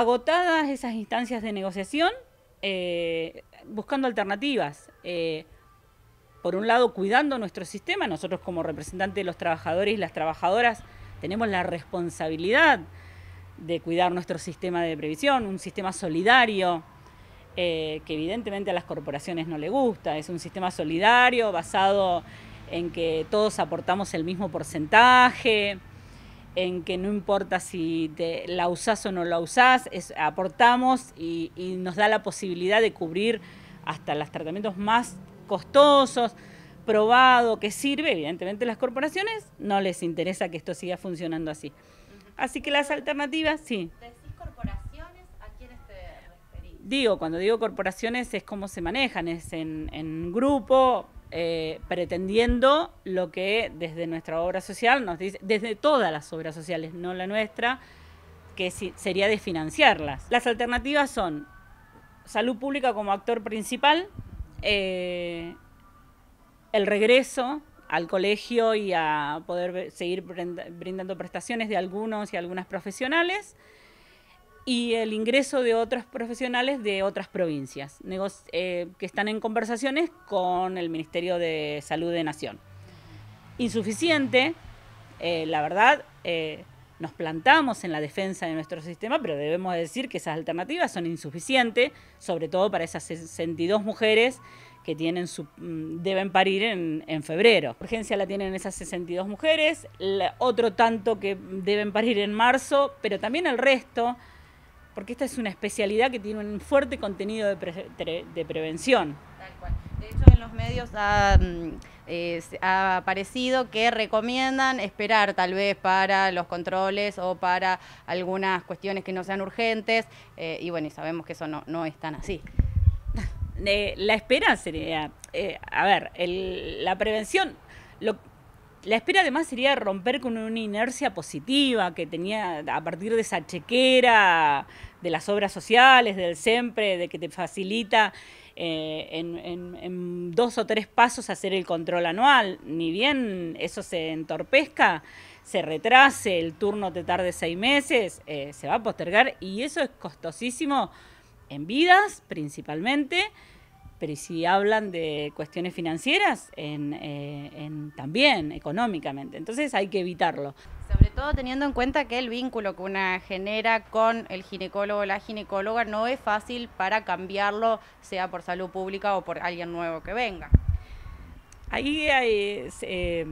agotadas esas instancias de negociación, eh, buscando alternativas. Eh, por un lado, cuidando nuestro sistema, nosotros como representantes de los trabajadores y las trabajadoras tenemos la responsabilidad de cuidar nuestro sistema de previsión, un sistema solidario, eh, que evidentemente a las corporaciones no le gusta, es un sistema solidario basado en que todos aportamos el mismo porcentaje, en que no importa si te, la usás o no la usás, es, aportamos y, nos da la posibilidad de cubrir hasta los tratamientos más costosos, probado, que sirve. Evidentemente las corporaciones no les interesa que esto siga funcionando así. Así que las alternativas, sí. corporaciones? ¿A Digo, cuando digo corporaciones es cómo se manejan, es en, en grupo, eh, pretendiendo lo que desde nuestra obra social nos dice, desde todas las obras sociales, no la nuestra, que sería sería financiarlas. Las alternativas son salud pública como actor principal, eh, el regreso al colegio y a poder seguir brindando prestaciones de algunos y algunas profesionales y el ingreso de otros profesionales de otras provincias eh, que están en conversaciones con el Ministerio de Salud de Nación. Insuficiente, eh, la verdad, eh, nos plantamos en la defensa de nuestro sistema, pero debemos decir que esas alternativas son insuficientes, sobre todo para esas 62 mujeres que tienen su, mm, deben parir en, febrero. urgencia la tienen esas 62 mujeres, otro tanto que deben parir en marzo, pero también el resto porque esta es una especialidad que tiene un fuerte contenido de, de prevención. De hecho, en los medios ha, mm, eh, aparecido que recomiendan esperar tal vez para los controles o para algunas cuestiones que no sean urgentes, eh, y bueno, y sabemos que eso no, no es tan así. Eh, la espera sería, eh, a ver, el, la prevención, la espera además sería romper con una inercia positiva que tenía a partir de esa chequera de las obras sociales, del siempre de que te facilita eh, en, dos o tres pasos hacer el control anual. Ni bien eso se entorpezca, se retrase, el turno te tarde seis meses, eh, se va a postergar y eso es costosísimo en vidas principalmente pero si hablan de cuestiones financieras, eh, también económicamente. Entonces hay que evitarlo. Sobre todo teniendo en cuenta que el vínculo que una genera con el ginecólogo o la ginecóloga no es fácil para cambiarlo, sea por salud pública o por alguien nuevo que venga. Ahí hay, eh,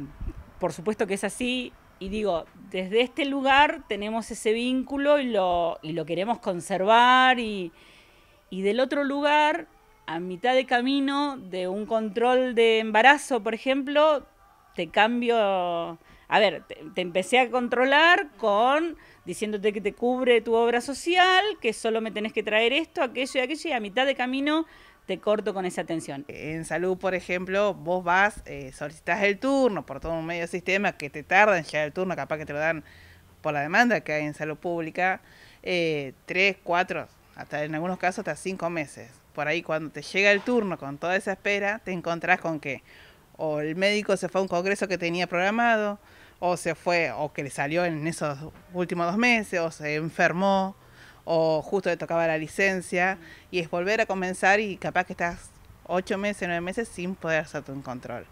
por supuesto que es así, y digo, desde este lugar tenemos ese vínculo y lo, lo queremos conservar, y, y del otro lugar a mitad de camino de un control de embarazo, por ejemplo, te cambio... A ver, te, empecé a controlar con diciéndote que te cubre tu obra social, que solo me tenés que traer esto, aquello y aquello, y a mitad de camino te corto con esa atención. En salud, por ejemplo, vos vas, eh, solicitas el turno por todo un medio sistema que te tarda en llegar el turno, capaz que te lo dan por la demanda que hay en salud pública, eh, tres, cuatro, hasta en algunos casos hasta cinco meses. Por ahí cuando te llega el turno con toda esa espera, te encontrás con que o el médico se fue a un congreso que tenía programado, o se fue, o que le salió en esos últimos dos meses, o se enfermó, o justo le tocaba la licencia, y es volver a comenzar y capaz que estás ocho meses, nueve meses sin poder hacer un control.